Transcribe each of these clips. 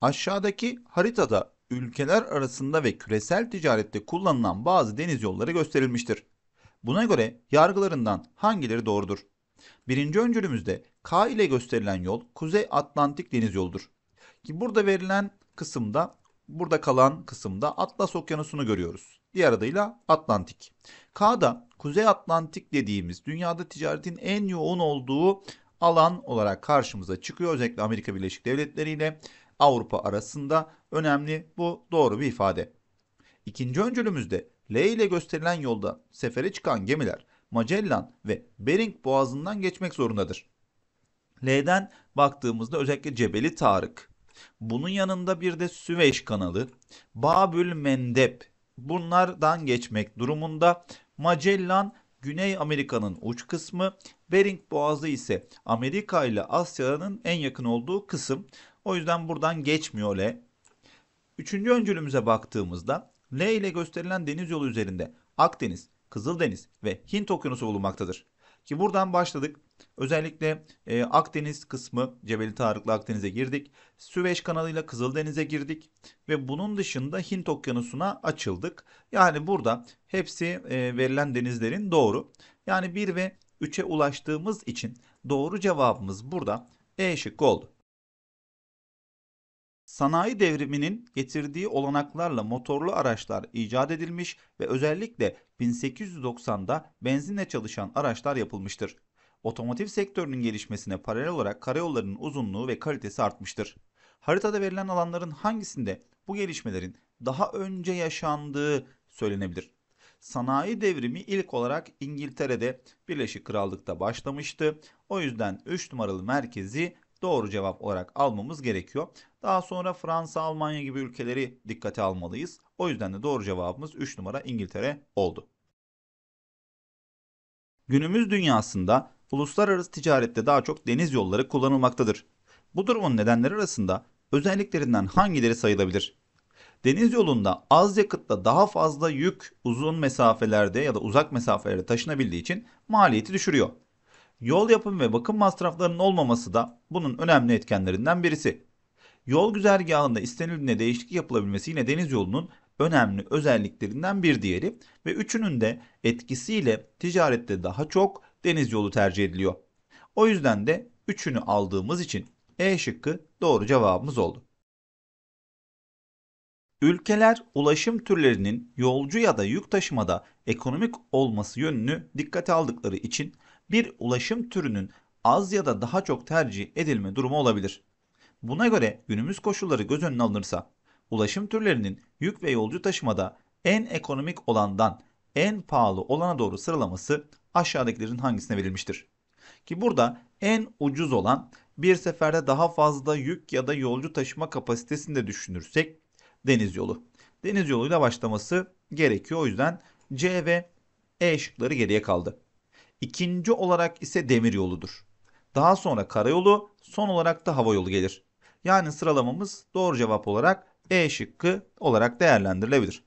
Aşağıdaki haritada ülkeler arasında ve küresel ticarette kullanılan bazı deniz yolları gösterilmiştir. Buna göre yargılarından hangileri doğrudur? Birinci öncülümüzde K ile gösterilen yol Kuzey Atlantik Deniz yoludur. Ki burada verilen kısımda, burada kalan kısımda Atlas Okyanusu'nu görüyoruz. Diğer adıyla Atlantik. K'da Kuzey Atlantik dediğimiz dünyada ticaretin en yoğun olduğu alan olarak karşımıza çıkıyor. Özellikle Amerika Birleşik Devletleri ile Avrupa arasında önemli bu doğru bir ifade. İkinci öncülümüzde L ile gösterilen yolda sefere çıkan gemiler Magellan ve Bering boğazından geçmek zorundadır. L'den baktığımızda özellikle Cebeli Tarık, bunun yanında bir de Süveyş kanalı, Babül Mendeb bunlardan geçmek durumunda. Magellan Güney Amerika'nın uç kısmı, Bering Boğazı ise Amerika ile Asya'nın en yakın olduğu kısım. O yüzden buradan geçmiyor L. Üçüncü öncülümüze baktığımızda L ile gösterilen deniz yolu üzerinde Akdeniz, Kızıldeniz ve Hint okyanusu bulunmaktadır. Ki buradan başladık. Özellikle e, Akdeniz kısmı Cebeli Tarık'la Akdeniz'e girdik. Süveyş kanalıyla Kızıldeniz'e girdik. Ve bunun dışında Hint okyanusuna açıldık. Yani burada hepsi e, verilen denizlerin doğru. Yani 1 ve 3'e ulaştığımız için doğru cevabımız burada E şıkkı oldu. Sanayi devriminin getirdiği olanaklarla motorlu araçlar icat edilmiş ve özellikle 1890'da benzinle çalışan araçlar yapılmıştır. Otomotiv sektörünün gelişmesine paralel olarak karayollarının uzunluğu ve kalitesi artmıştır. Haritada verilen alanların hangisinde bu gelişmelerin daha önce yaşandığı söylenebilir? Sanayi devrimi ilk olarak İngiltere'de Birleşik Krallık'ta başlamıştı. O yüzden 3 numaralı merkezi doğru cevap olarak almamız gerekiyor. Daha sonra Fransa, Almanya gibi ülkeleri dikkate almalıyız. O yüzden de doğru cevabımız 3 numara İngiltere oldu. Günümüz dünyasında uluslararası ticarette daha çok deniz yolları kullanılmaktadır. Bu durumun nedenleri arasında özelliklerinden hangileri sayılabilir? Deniz yolunda az yakıtla daha fazla yük uzun mesafelerde ya da uzak mesafelerde taşınabildiği için maliyeti düşürüyor. Yol yapım ve bakım masraflarının olmaması da bunun önemli etkenlerinden birisi. Yol güzergahında istenildiğinde değişiklik yapılabilmesi yine deniz yolunun önemli özelliklerinden bir diğeri ve üçünün de etkisiyle ticarette daha çok deniz yolu tercih ediliyor. O yüzden de üçünü aldığımız için E şıkkı doğru cevabımız oldu. Ülkeler ulaşım türlerinin yolcu ya da yük taşımada ekonomik olması yönünü dikkate aldıkları için bir ulaşım türünün az ya da daha çok tercih edilme durumu olabilir. Buna göre günümüz koşulları göz önüne alınırsa ulaşım türlerinin yük ve yolcu taşımada en ekonomik olandan en pahalı olana doğru sıralaması aşağıdakilerin hangisine verilmiştir? Ki burada en ucuz olan bir seferde daha fazla yük ya da yolcu taşıma kapasitesini de düşünürsek deniz yolu. Deniz yoluyla başlaması gerekiyor. O yüzden C ve E şıkları geriye kaldı. İkinci olarak ise demir yoludur. Daha sonra karayolu, son olarak da hava yolu gelir. Yani sıralamamız doğru cevap olarak E şıkkı olarak değerlendirilebilir.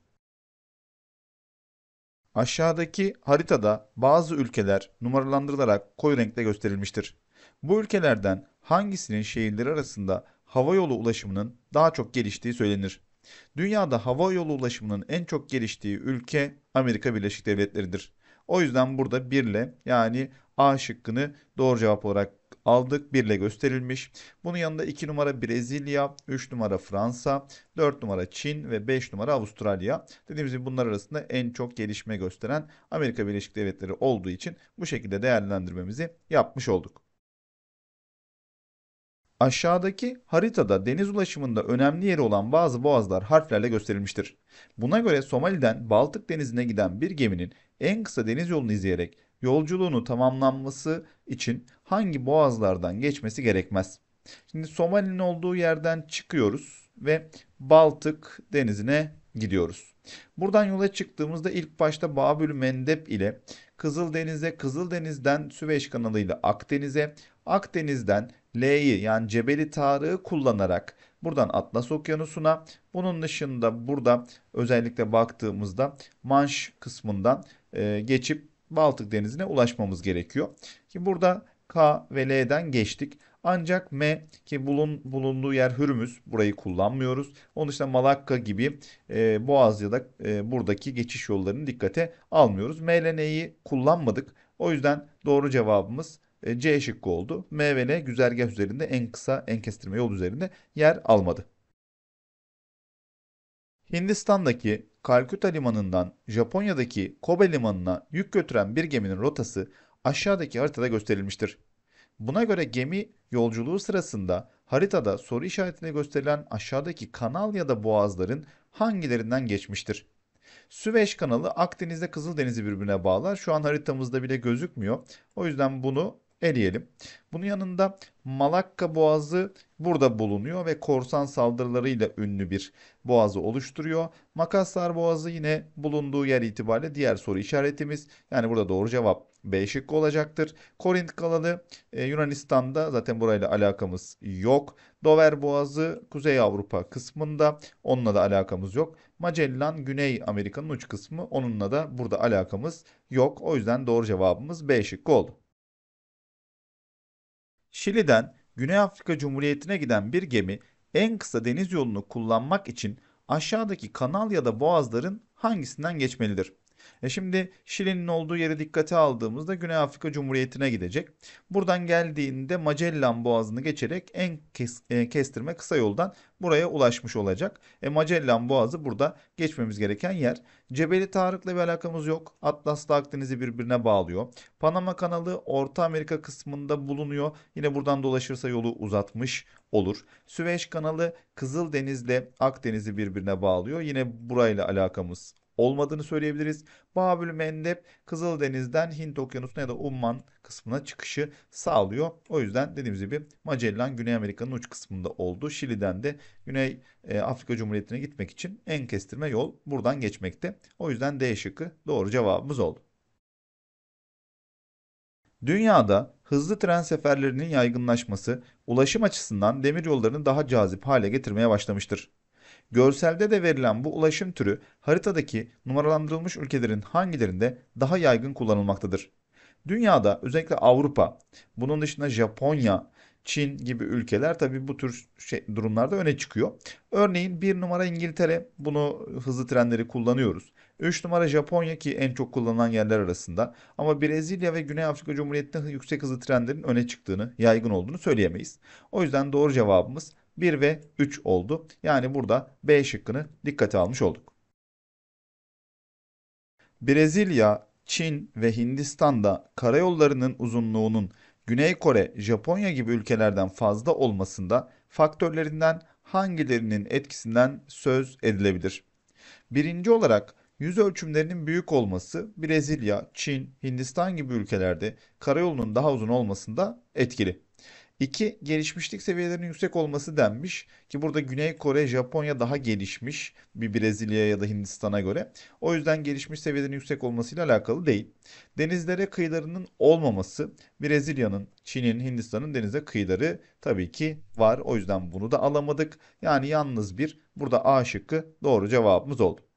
Aşağıdaki haritada bazı ülkeler numaralandırılarak koyu renkte gösterilmiştir. Bu ülkelerden hangisinin şehirleri arasında hava yolu ulaşımının daha çok geliştiği söylenir? Dünyada hava yolu ulaşımının en çok geliştiği ülke Amerika Birleşik Devletleri'dir. O yüzden burada 1 ile yani A şıkkını doğru cevap olarak aldık. 1 ile gösterilmiş. Bunun yanında 2 numara Brezilya, 3 numara Fransa, 4 numara Çin ve 5 numara Avustralya. Dediğimiz gibi bunlar arasında en çok gelişme gösteren Amerika Birleşik Devletleri olduğu için bu şekilde değerlendirmemizi yapmış olduk. Aşağıdaki haritada deniz ulaşımında önemli yeri olan bazı boğazlar harflerle gösterilmiştir. Buna göre Somali'den Baltık Denizi'ne giden bir geminin en kısa deniz yolunu izleyerek yolculuğunu tamamlanması için hangi boğazlardan geçmesi gerekmez? Şimdi Somali'nin olduğu yerden çıkıyoruz ve Baltık Denizi'ne gidiyoruz. Buradan yola çıktığımızda ilk başta Babül Mendeb ile Kızıldeniz'e, Kızıldeniz'den Süveyş kanalıyla Akdeniz'e, Akdeniz'den L'yi yani Cebeli Tarık'ı kullanarak buradan Atlas Okyanusu'na bunun dışında burada özellikle baktığımızda Manş kısmından e, geçip Baltık Denizi'ne ulaşmamız gerekiyor. Ki burada K ve L'den geçtik. Ancak M ki bulun, bulunduğu yer Hürmüz burayı kullanmıyoruz. Onun dışında Malakka gibi e, Boğaz ya da e, buradaki geçiş yollarını dikkate almıyoruz. M ile N'yi kullanmadık. O yüzden doğru cevabımız e, C şıkkı oldu. M ve L güzergah üzerinde en kısa en kestirme yol üzerinde yer almadı. Hindistan'daki Kalküta limanından Japonya'daki Kobe limanına yük götüren bir geminin rotası aşağıdaki haritada gösterilmiştir. Buna göre gemi yolculuğu sırasında haritada soru işaretine gösterilen aşağıdaki kanal ya da boğazların hangilerinden geçmiştir? Süveyş kanalı Akdeniz'de Kızıldeniz'i birbirine bağlar. Şu an haritamızda bile gözükmüyor. O yüzden bunu eleyelim. Bunun yanında Malakka Boğazı burada bulunuyor ve korsan saldırılarıyla ünlü bir boğazı oluşturuyor. Makassar Boğazı yine bulunduğu yer itibariyle diğer soru işaretimiz. Yani burada doğru cevap B şıkkı olacaktır. Korint kanalı e, Yunanistan'da zaten burayla alakamız yok. Dover Boğazı Kuzey Avrupa kısmında onunla da alakamız yok. Magellan Güney Amerika'nın uç kısmı onunla da burada alakamız yok. O yüzden doğru cevabımız B şıkkı oldu. Şili'den Güney Afrika Cumhuriyeti'ne giden bir gemi en kısa deniz yolunu kullanmak için aşağıdaki kanal ya da boğazların hangisinden geçmelidir? E şimdi Şili'nin olduğu yeri dikkate aldığımızda Güney Afrika Cumhuriyeti'ne gidecek. Buradan geldiğinde Magellan Boğazı'nı geçerek en e, kestirme kısa yoldan buraya ulaşmış olacak. E Magellan Boğazı burada geçmemiz gereken yer. Cebeli Tarık'la bir alakamız yok. Atlas'la Akdeniz'i birbirine bağlıyor. Panama kanalı Orta Amerika kısmında bulunuyor. Yine buradan dolaşırsa yolu uzatmış olur. Süveyş kanalı Kızıl Kızıldeniz'le Akdeniz'i birbirine bağlıyor. Yine burayla alakamız olmadığını söyleyebiliriz. Babül Mendeb Kızıldeniz'den Hint Okyanusu'na ya da Umman kısmına çıkışı sağlıyor. O yüzden dediğimiz gibi Magellan Güney Amerika'nın uç kısmında oldu. Şili'den de Güney e, Afrika Cumhuriyeti'ne gitmek için en kestirme yol buradan geçmekte. O yüzden D şıkkı doğru cevabımız oldu. Dünyada hızlı tren seferlerinin yaygınlaşması ulaşım açısından demir yollarını daha cazip hale getirmeye başlamıştır. Görselde de verilen bu ulaşım türü haritadaki numaralandırılmış ülkelerin hangilerinde daha yaygın kullanılmaktadır? Dünyada özellikle Avrupa, bunun dışında Japonya, Çin gibi ülkeler tabi bu tür şey, durumlarda öne çıkıyor. Örneğin bir numara İngiltere bunu hızlı trenleri kullanıyoruz. 3 numara Japonya ki en çok kullanılan yerler arasında ama Brezilya ve Güney Afrika Cumhuriyeti'nde yüksek hızlı trenlerin öne çıktığını, yaygın olduğunu söyleyemeyiz. O yüzden doğru cevabımız 1 ve 3 oldu. Yani burada B şıkkını dikkate almış olduk. Brezilya, Çin ve Hindistan'da karayollarının uzunluğunun Güney Kore, Japonya gibi ülkelerden fazla olmasında faktörlerinden hangilerinin etkisinden söz edilebilir? Birinci olarak yüz ölçümlerinin büyük olması Brezilya, Çin, Hindistan gibi ülkelerde karayolunun daha uzun olmasında etkili. İki Gelişmişlik seviyelerinin yüksek olması denmiş ki burada Güney Kore, Japonya daha gelişmiş bir Brezilya ya da Hindistan'a göre. O yüzden gelişmiş seviyelerin yüksek olmasıyla alakalı değil. Denizlere kıyılarının olmaması Brezilya'nın, Çin'in, Hindistan'ın denize kıyıları tabii ki var. O yüzden bunu da alamadık. Yani yalnız bir burada A şıkkı doğru cevabımız oldu.